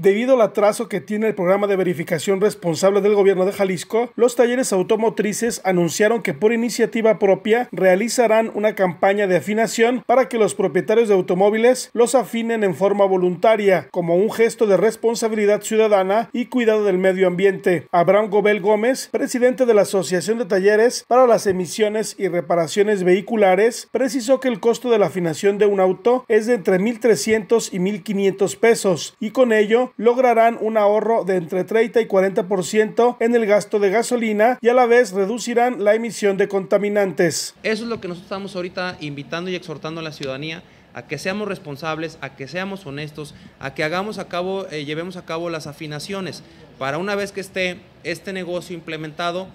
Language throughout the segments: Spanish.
Debido al atraso que tiene el programa de verificación responsable del gobierno de Jalisco, los talleres automotrices anunciaron que por iniciativa propia realizarán una campaña de afinación para que los propietarios de automóviles los afinen en forma voluntaria, como un gesto de responsabilidad ciudadana y cuidado del medio ambiente. Abraham Gobel Gómez, presidente de la Asociación de Talleres para las Emisiones y Reparaciones Vehiculares, precisó que el costo de la afinación de un auto es de entre 1.300 y 1.500 pesos y con ello lograrán un ahorro de entre 30 y 40% en el gasto de gasolina y a la vez reducirán la emisión de contaminantes. Eso es lo que nosotros estamos ahorita invitando y exhortando a la ciudadanía a que seamos responsables, a que seamos honestos, a que hagamos a cabo, eh, llevemos a cabo las afinaciones para una vez que esté este negocio implementado.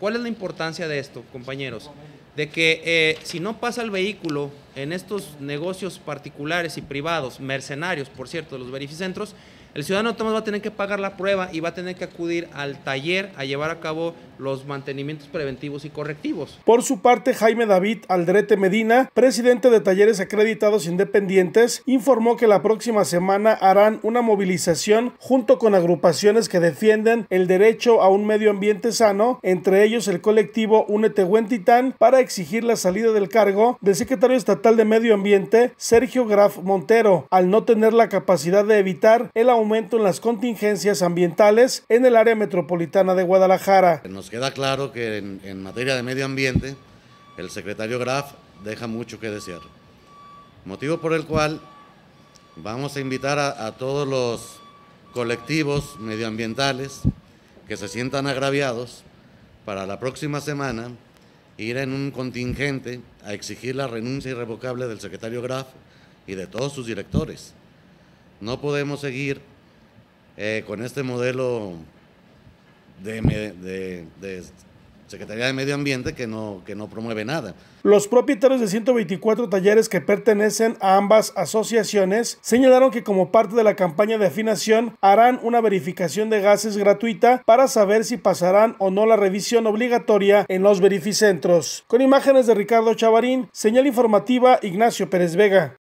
¿Cuál es la importancia de esto, compañeros? De que eh, si no pasa el vehículo en estos negocios particulares y privados, mercenarios, por cierto, de los verificentros, el ciudadano Tomás va a tener que pagar la prueba y va a tener que acudir al taller a llevar a cabo los mantenimientos preventivos y correctivos. Por su parte, Jaime David Aldrete Medina, presidente de Talleres Acreditados Independientes, informó que la próxima semana harán una movilización junto con agrupaciones que defienden el derecho a un medio ambiente sano, entre ellos el colectivo Únete Huentitán, para exigir la salida del cargo de secretario estatal de medio ambiente, Sergio Graf Montero, al no tener la capacidad de evitar el aumento en las contingencias ambientales en el área metropolitana de Guadalajara. Nos queda claro que en, materia de medio ambiente, el secretario Graf deja mucho que desear. Motivo por el cual vamos a invitar a, a todos los colectivos medioambientales que se sientan agraviados para la próxima semana ir en un contingente a exigir la renuncia irrevocable del secretario Graf y de todos sus directores. No podemos seguir eh, con este modelo de Secretaría de Medio Ambiente que no, que no promueve nada. Los propietarios de 124 talleres que pertenecen a ambas asociaciones señalaron que como parte de la campaña de afinación harán una verificación de gases gratuita para saber si pasarán o no la revisión obligatoria en los verificentros. Con imágenes de Ricardo Chavarín, señal informativa Ignacio Pérez Vega.